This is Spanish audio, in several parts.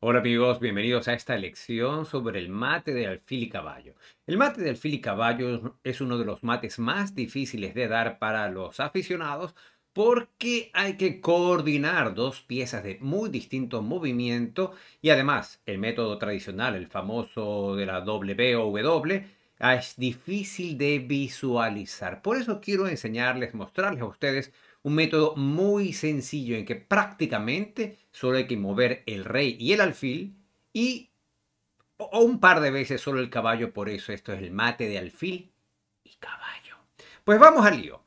Hola amigos, bienvenidos a esta lección sobre el mate de alfil y caballo. El mate de alfil y caballo es uno de los mates más difíciles de dar para los aficionados porque hay que coordinar dos piezas de muy distinto movimiento y además el método tradicional, el famoso de la W W, Ah, es difícil de visualizar. Por eso quiero enseñarles, mostrarles a ustedes un método muy sencillo en que prácticamente solo hay que mover el rey y el alfil y o un par de veces solo el caballo, por eso esto es el mate de alfil y caballo. Pues vamos al lío.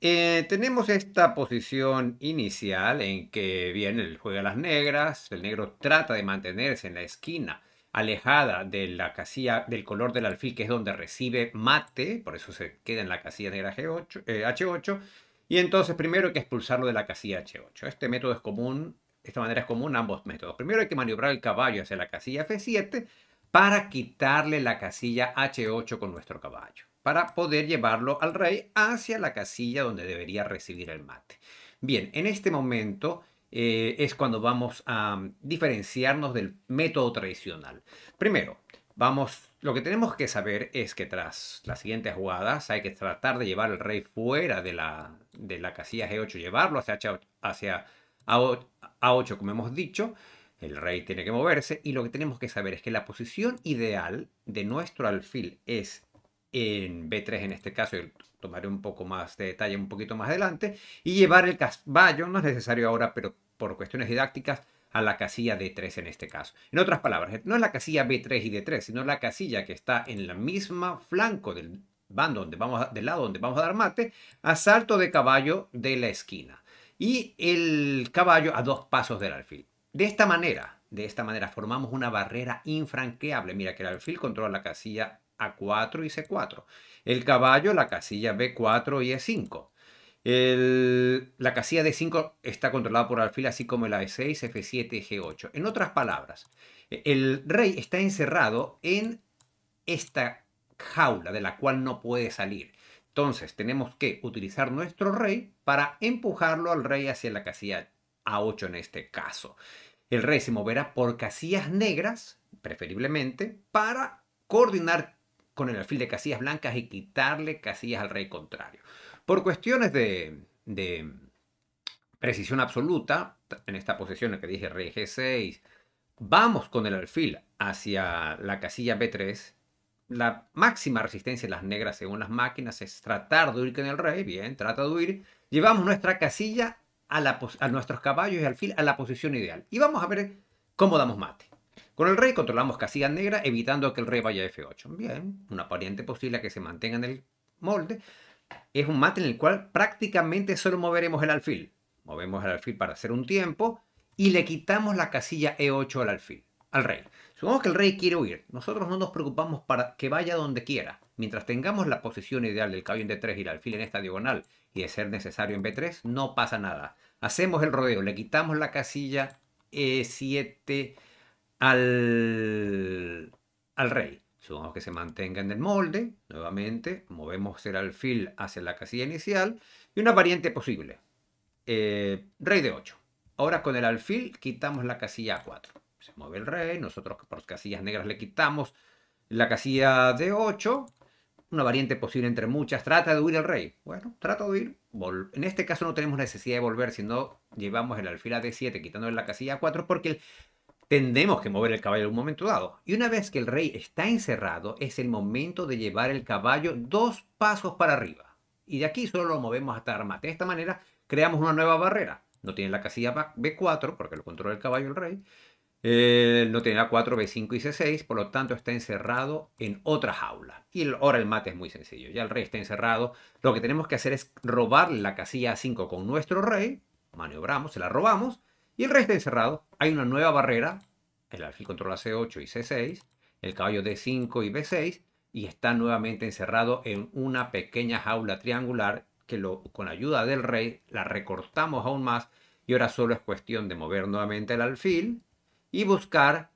Eh, tenemos esta posición inicial en que viene el juega las negras, el negro trata de mantenerse en la esquina alejada de la casilla del color del alfil, que es donde recibe mate, por eso se queda en la casilla negra G8, eh, H8, y entonces primero hay que expulsarlo de la casilla H8. Este método es común, esta manera es común ambos métodos. Primero hay que maniobrar el caballo hacia la casilla F7 para quitarle la casilla H8 con nuestro caballo, para poder llevarlo al rey hacia la casilla donde debería recibir el mate. Bien, en este momento eh, es cuando vamos a diferenciarnos del método tradicional. Primero, vamos, lo que tenemos que saber es que tras las siguientes jugadas hay que tratar de llevar al rey fuera de la, casilla G8, llevarlo hacia, hacia A8 como hemos dicho, el rey tiene que moverse y lo que tenemos que saber es que la posición ideal de nuestro alfil es en B3 en este caso, y tomaré un poco más de detalle un poquito más adelante, y llevar el caballo, no es necesario ahora, pero por cuestiones didácticas, a la casilla D3 en este caso. En otras palabras, no es la casilla B3 y D3, sino la casilla que está en la misma flanco del bando donde vamos del lado donde vamos a dar mate, a salto de caballo de la esquina y el caballo a dos pasos del alfil. De esta manera, de esta manera formamos una barrera infranqueable. Mira que el alfil controla la casilla a4 y C4. El caballo, la casilla B4 y E5. la casilla D5 está controlada por alfil, así como la E6, F7 y G8. En otras palabras, el rey está encerrado en esta jaula de la cual no puede salir. Entonces tenemos que utilizar nuestro rey para empujarlo al rey hacia la casilla A8 en este caso. El rey se moverá por casillas negras, preferiblemente, para coordinar con el alfil de casillas blancas y quitarle casillas al rey contrario. Por cuestiones de, precisión absoluta, en esta posición que dije rey G6, vamos con el alfil hacia la casilla B3. La máxima resistencia de las negras según las máquinas es tratar de huir con el rey. Bien, trata de huir. Llevamos nuestra casilla a, a nuestros caballos y alfil a la posición ideal. Y vamos a ver cómo damos mate. Con el rey controlamos casilla negra, evitando que el rey vaya a f8. Bien, una pariente posible que se mantenga en el molde. Es un mate en el cual prácticamente solo moveremos el alfil. Movemos el alfil para hacer un tiempo y le quitamos la casilla e8 al alfil, al rey. Supongamos que el rey quiere huir. Nosotros no nos preocupamos para que vaya donde quiera. Mientras tengamos la posición ideal del caballo en d3 y el alfil en esta diagonal y de ser necesario en b3, no pasa nada. Hacemos el rodeo, le quitamos la casilla e7 al, al rey. Supongamos que se mantenga en el molde, nuevamente, movemos el alfil hacia la casilla inicial y una variante posible, eh, rey de 8. Ahora con el alfil quitamos la casilla a 4. Se mueve el rey, nosotros por casillas negras le quitamos la casilla de 8, una variante posible entre muchas, trata de huir el rey. Bueno, trata de huir. En este caso no tenemos necesidad de volver, sino llevamos el alfil a D7 quitándole la casilla a 4 porque el tendemos que mover el caballo en un momento dado. Y una vez que el rey está encerrado, es el momento de llevar el caballo dos pasos para arriba. Y de aquí solo lo movemos hasta Armate. De esta manera creamos una nueva barrera. No tiene la casilla B4 porque lo controla el caballo el rey. Eh, no tiene A4, B5 y C6, por lo tanto está encerrado en otra jaula. Y ahora el mate es muy sencillo, ya el rey está encerrado. Lo que tenemos que hacer es robar la casilla A5 con nuestro rey, maniobramos, se la robamos, y el rey está encerrado. Hay una nueva barrera el alfil controla C8 y C6, el caballo D5 y B6, y está nuevamente encerrado en una pequeña jaula triangular que lo, con ayuda del rey la recortamos aún más y ahora solo es cuestión de mover nuevamente el alfil y buscar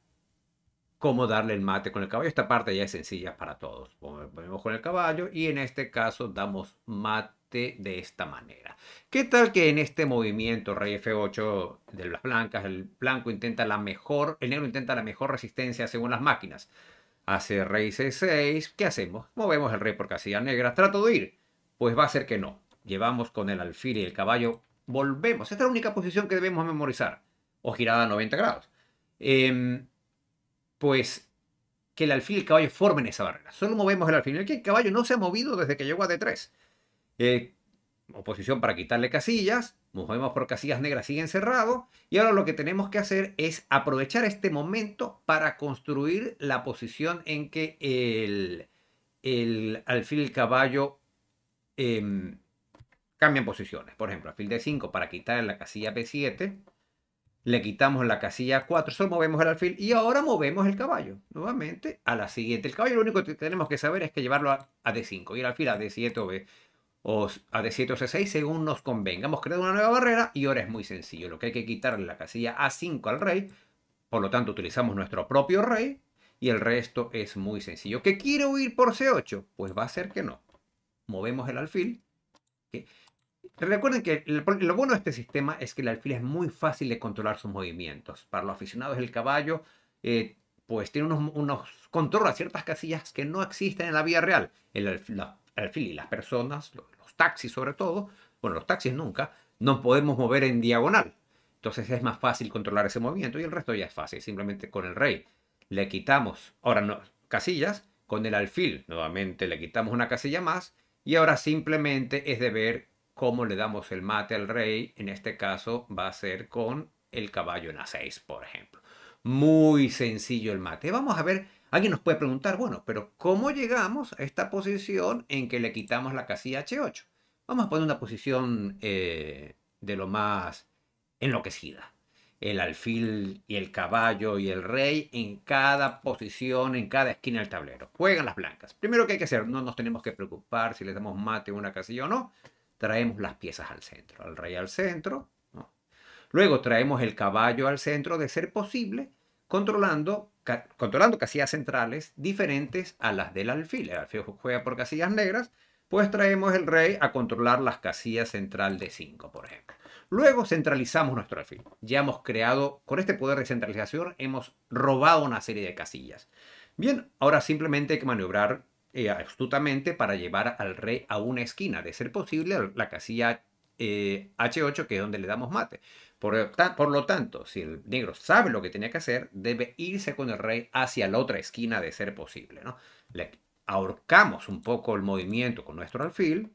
cómo darle el mate con el caballo. Esta parte ya es sencilla para todos. Ponemos con el caballo y en este caso damos mate de esta manera. ¿Qué tal que en este movimiento rey f8 de las blancas, el blanco intenta la mejor, el negro intenta la mejor resistencia según las máquinas? Hace rey c6, ¿qué hacemos? Movemos el rey por casilla negra, trato de ir. Pues va a ser que no. Llevamos con el alfil y el caballo, volvemos. Esta es la única posición que debemos memorizar. O girada a 90 grados. Eh, pues que el alfil y el caballo formen esa barrera. Solo movemos el alfil. Aquí el caballo no se ha movido desde que llegó a D3. Eh, oposición para quitarle casillas. Movemos por casillas negras, sigue encerrado. Y ahora lo que tenemos que hacer es aprovechar este momento para construir la posición en que el, alfil y el caballo eh, cambian posiciones. Por ejemplo, alfil D5 para quitar la casilla B7 le quitamos la casilla 4, solo movemos el alfil y ahora movemos el caballo nuevamente a la siguiente. El caballo lo único que tenemos que saber es que llevarlo a, D5 y el alfil a D7 o, a D7 C6 según nos convenga. Hemos creado una nueva barrera y ahora es muy sencillo. Lo que hay que quitarle la casilla A5 al rey, por lo tanto utilizamos nuestro propio rey y el resto es muy sencillo. ¿Que quiere huir por C8? Pues va a ser que no. Movemos el alfil. Recuerden que lo bueno de este sistema es que el alfil es muy fácil de controlar sus movimientos. Para los aficionados del caballo, eh, pues tiene unos, unos controla ciertas casillas que no existen en la vía real. El alfil, y las personas, los, los, taxis sobre todo, bueno, los taxis nunca, no podemos mover en diagonal. Entonces es más fácil controlar ese movimiento y el resto ya es fácil. Simplemente con el rey le quitamos, ahora no, casillas, con el alfil nuevamente le quitamos una casilla más y ahora simplemente es de ver cómo le damos el mate al rey, en este caso va a ser con el caballo en A6, por ejemplo. Muy sencillo el mate. Vamos a ver, alguien nos puede preguntar, bueno, pero ¿cómo llegamos a esta posición en que le quitamos la casilla H8? Vamos a poner una posición eh, de lo más enloquecida. El alfil y el caballo y el rey en cada posición, en cada esquina del tablero. Juegan las blancas. Primero que hay que hacer, no nos tenemos que preocupar si le damos mate a una casilla o no traemos las piezas al centro, al rey al centro. Luego traemos el caballo al centro de ser posible, controlando, controlando casillas centrales diferentes a las del alfil. El alfil juega por casillas negras, pues traemos el rey a controlar las casillas central de 5, por ejemplo. Luego centralizamos nuestro alfil. Ya hemos creado, con este poder de centralización, hemos robado una serie de casillas. Bien, ahora simplemente hay que maniobrar eh, para llevar al rey a una esquina, de ser posible la casilla H8, eh, que es donde le damos mate. Por, lo tanto, si el negro sabe lo que tenía que hacer, debe irse con el rey hacia la otra esquina de ser posible. ¿no? Le ahorcamos un poco el movimiento con nuestro alfil.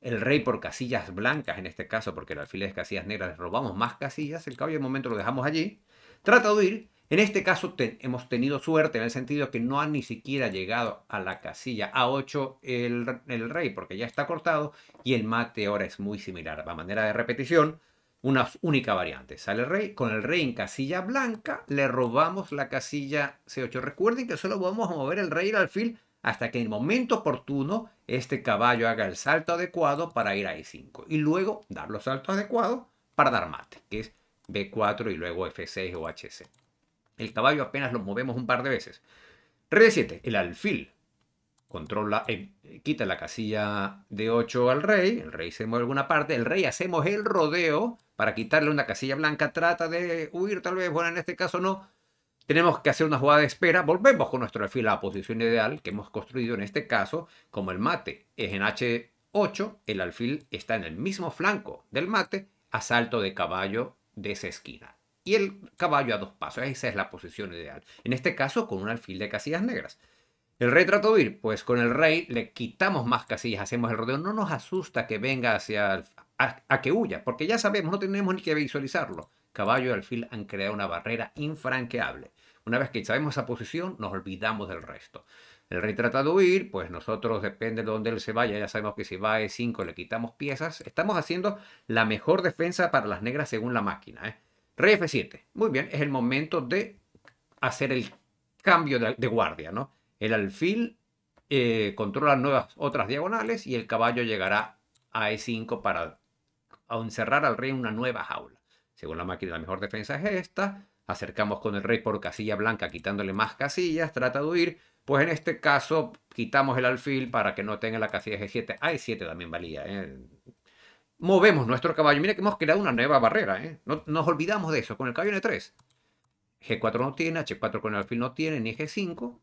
El rey por casillas blancas, en este caso, porque el alfil es casillas negras, le robamos más casillas. El caballo de momento lo dejamos allí. Trata de ir en este caso hemos tenido suerte en el sentido que no ha ni siquiera llegado a la casilla A8 el, rey porque ya está cortado y el mate ahora es muy similar. A manera de repetición, una única variante. Sale el rey, con el rey en casilla blanca le robamos la casilla C8. Recuerden que solo vamos a mover el rey al alfil hasta que en el momento oportuno este caballo haga el salto adecuado para ir a E5 y luego dar los saltos adecuados para dar mate, que es B4 y luego F6 o HC. El caballo apenas lo movemos un par de veces. Rey 7, el alfil. Controla, eh, quita la casilla de 8 al rey, el rey se mueve alguna parte, el rey hacemos el rodeo para quitarle una casilla blanca, trata de huir tal vez, bueno, en este caso no. Tenemos que hacer una jugada de espera, volvemos con nuestro alfil a la posición ideal que hemos construido en este caso, como el mate es en H8, el alfil está en el mismo flanco del mate, asalto de caballo de esa esquina y el caballo a dos pasos. Esa es la posición ideal. En este caso, con un alfil de casillas negras. El rey trató de huir, pues con el rey le quitamos más casillas, hacemos el rodeo. No nos asusta que venga hacia a, que huya, porque ya sabemos, no tenemos ni que visualizarlo. Caballo y alfil han creado una barrera infranqueable. Una vez que sabemos esa posición, nos olvidamos del resto. El rey trata de huir, pues nosotros depende de dónde él se vaya, ya sabemos que si va a e E5 le quitamos piezas. Estamos haciendo la mejor defensa para las negras según la máquina. ¿eh? Rey F7. Muy bien, es el momento de hacer el cambio de, guardia, ¿no? El alfil eh, controla nuevas otras diagonales y el caballo llegará a E5 para encerrar al rey en una nueva jaula. Según la máquina, la mejor defensa es esta. Acercamos con el rey por casilla blanca, quitándole más casillas, trata de huir. Pues en este caso, quitamos el alfil para que no tenga la casilla G7. A 7 también valía, ¿eh? movemos nuestro caballo. Mira que hemos creado una nueva barrera, ¿eh? No nos olvidamos de eso. Con el caballo N3. G4 no tiene, H4 con el alfil no tiene, ni G5.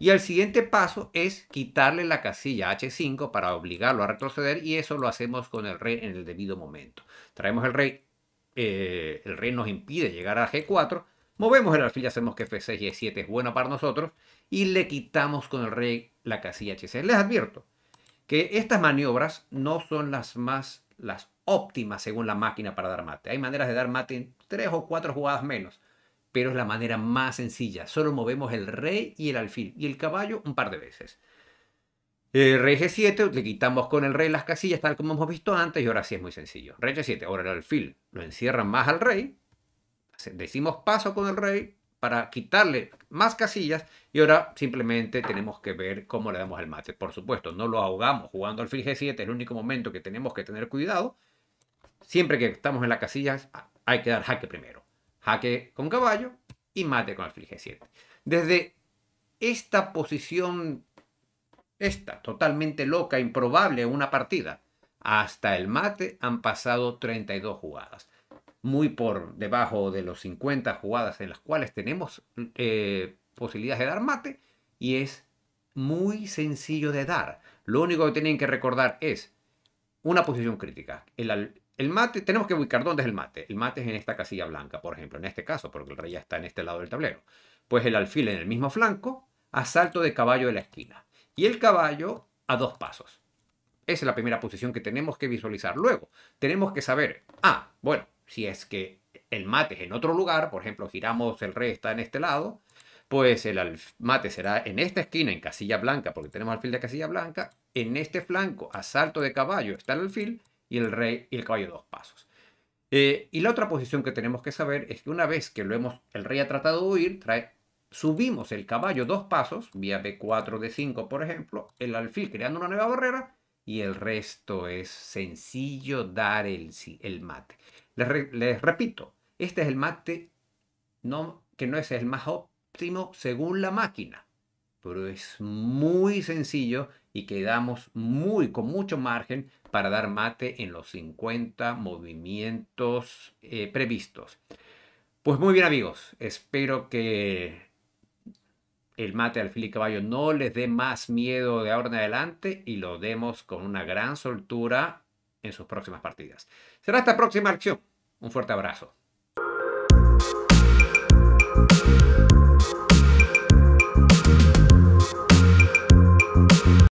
Y el siguiente paso es quitarle la casilla H5 para obligarlo a retroceder y eso lo hacemos con el rey en el debido momento. Traemos el rey, eh, el rey nos impide llegar a G4, movemos el alfil y hacemos que F6 y E7 es buena para nosotros y le quitamos con el rey la casilla H6. Les advierto, que estas maniobras no son las más las óptimas según la máquina para dar mate. Hay maneras de dar mate en tres o cuatro jugadas menos, pero es la manera más sencilla. Solo movemos el rey y el alfil y el caballo un par de veces. El eh, rey G7, le quitamos con el rey las casillas, tal como hemos visto antes, y ahora sí es muy sencillo. Rey G7, ahora el alfil lo encierra más al rey, decimos paso con el rey, para quitarle más casillas y ahora simplemente tenemos que ver cómo le damos el mate. Por supuesto, no lo ahogamos jugando al G7, es el único momento que tenemos que tener cuidado. Siempre que estamos en las casillas hay que dar jaque primero. Jaque con caballo y mate con el G7. Desde esta posición, esta totalmente loca, improbable una partida, hasta el mate han pasado 32 jugadas muy por debajo de los 50 jugadas en las cuales tenemos eh, posibilidades de dar mate y es muy sencillo de dar. Lo único que tienen que recordar es una posición crítica. El, mate, tenemos que ubicar dónde es el mate. El mate es en esta casilla blanca, por ejemplo, en este caso, porque el rey ya está en este lado del tablero. Pues el alfil en el mismo flanco, asalto de caballo de la esquina. Y el caballo a dos pasos. Esa es la primera posición que tenemos que visualizar. Luego, tenemos que saber, ah, bueno, si es que el mate es en otro lugar, por ejemplo, giramos el rey está en este lado, pues el mate será en esta esquina, en casilla blanca, porque tenemos alfil de casilla blanca, en este flanco, a salto de caballo, está el alfil y el rey y el caballo dos pasos. Eh, y la otra posición que tenemos que saber es que una vez que lo hemos, el rey ha tratado de huir, trae, subimos el caballo dos pasos, vía B4, D5, por ejemplo, el alfil creando una nueva barrera, y el resto es sencillo dar el, el mate. Les, repito, este es el mate no, que no es el más óptimo según la máquina, pero es muy sencillo y quedamos muy con mucho margen para dar mate en los 50 movimientos eh, previstos. Pues muy bien amigos, espero que el mate alfil y caballo no les dé más miedo de ahora en adelante y lo demos con una gran soltura en sus próximas partidas. Será esta próxima acción. Un fuerte abrazo.